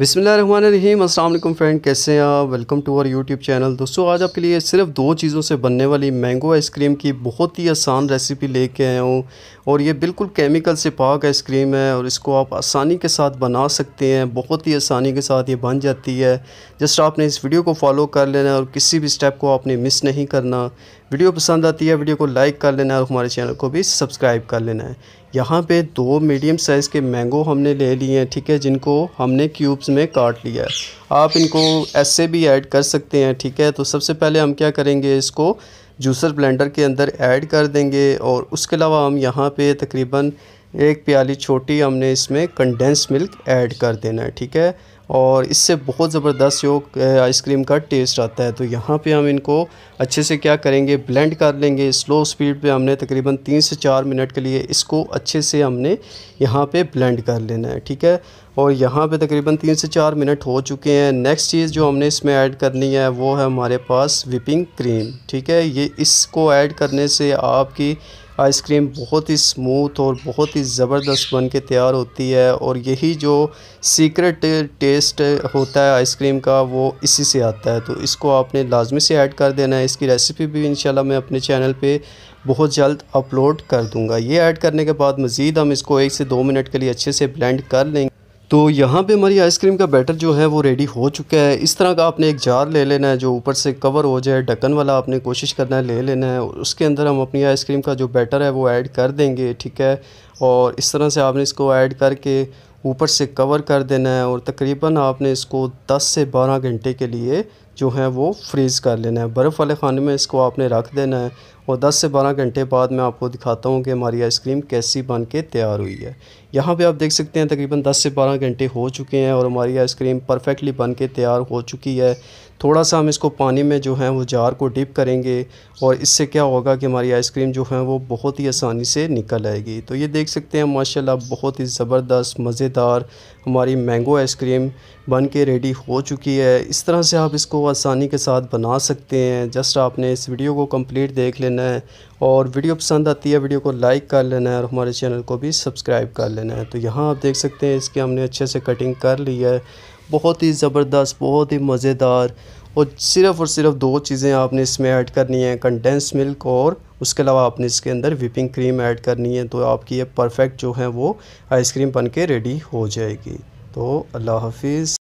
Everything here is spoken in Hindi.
बिसमीम अल्लाम फ्रेंड कैसे हैं आप welcome to our YouTube channel दोस्तों आज आपके लिए सिर्फ दो चीज़ों से बनने वाली मैंगो आइसक्रीम की बहुत ही आसान रेसिपी लेके आया हूँ और ये बिल्कुल केमिकल से पाक आइसक्रीम है और इसको आप आसानी के साथ बना सकते हैं बहुत ही आसानी के साथ ये बन जाती है जस्ट आपने इस वीडियो को फॉलो कर लेना है और किसी भी स्टेप को आपने मिस नहीं करना वीडियो पसंद आती है वीडियो को लाइक कर लेना है और हमारे चैनल को भी सब्सक्राइब कर लेना है यहाँ पे दो मीडियम साइज़ के मैंगो हमने ले लिए हैं ठीक है जिनको हमने क्यूब्स इसमें काट लिया है आप इनको ऐसे भी ऐड कर सकते हैं ठीक है तो सबसे पहले हम क्या करेंगे इसको जूसर ब्लेंडर के अंदर ऐड कर देंगे और उसके अलावा हम यहाँ पे तकरीबन एक प्याली छोटी हमने इसमें कंडेंस मिल्क ऐड कर देना है ठीक है और इससे बहुत ज़बरदस्त योग आइसक्रीम का टेस्ट आता है तो यहाँ पे हम इनको अच्छे से क्या करेंगे ब्लेंड कर लेंगे स्लो स्पीड पे हमने तकरीबन तीन से चार मिनट के लिए इसको अच्छे से हमने यहाँ पे ब्लेंड कर लेना है ठीक है और यहाँ पे तकरीबन तीन से चार मिनट हो चुके हैं नेक्स्ट चीज़ जो हमने इसमें ऐड करनी है वो है हमारे पास विपिंग क्रीम ठीक है ये इसको ऐड करने से आपकी आइसक्रीम बहुत ही स्मूथ और बहुत ही ज़बरदस्त बन के तैयार होती है और यही जो सीक्रेट टेस्ट होता है आइसक्रीम का वो इसी से आता है तो इसको आपने लाजमी से ऐड कर देना है इसकी रेसिपी भी शाला मैं अपने चैनल पर बहुत जल्द अपलोड कर दूंगा ये ऐड करने के बाद मज़ीद हम इसको एक से दो मिनट के लिए अच्छे से ब्लेंड कर लेंगे तो यहाँ पे हमारी आइसक्रीम का बैटर जो है वो रेडी हो चुका है इस तरह का आपने एक जार ले लेना है जो ऊपर से कवर हो जाए ढक्कन वाला आपने कोशिश करना है ले लेना है उसके अंदर हम अपनी आइसक्रीम का जो बैटर है वो ऐड कर देंगे ठीक है और इस तरह से आपने इसको ऐड करके ऊपर से कवर कर देना है और तकरीबन आपने इसको 10 से 12 घंटे के लिए जो है वो फ्रीज़ कर लेना है बर्फ़ वाले खाने में इसको आपने रख देना है और 10 से 12 घंटे बाद मैं आपको दिखाता हूँ कि हमारी आइसक्रीम कैसी बन के तैयार हुई है यहाँ पे आप देख सकते हैं तकरीबन 10 से 12 घंटे हो चुके हैं और हमारी आइसक्रीम परफेक्टली बन के तैयार हो चुकी है थोड़ा सा हम इसको पानी में जो है वो जार को डिप करेंगे और इससे क्या होगा कि हमारी आइसक्रीम जो है वो बहुत ही आसानी से निकल आएगी तो ये देख सकते हैं माशाल्लाह बहुत ही ज़बरदस्त मज़ेदार हमारी मैंगो आइसक्रीम बन के रेडी हो चुकी है इस तरह से आप इसको आसानी के साथ बना सकते हैं जस्ट आपने इस वीडियो को कम्प्लीट देख लेना है और वीडियो पसंद आती है वीडियो को लाइक कर लेना है और हमारे चैनल को भी सब्सक्राइब कर लेना है तो यहाँ आप देख सकते हैं इसकी हमने अच्छे से कटिंग कर ली है बहुत ही ज़बरदस्त बहुत ही मज़ेदार और सिर्फ़ और सिर्फ दो चीज़ें आपने इसमें ऐड करनी है कंडेंस मिल्क और उसके अलावा आपने इसके अंदर विपिंग क्रीम ऐड करनी है तो आपकी ये परफेक्ट जो है वो आइसक्रीम बन के रेडी हो जाएगी तो अल्लाह हाफिज़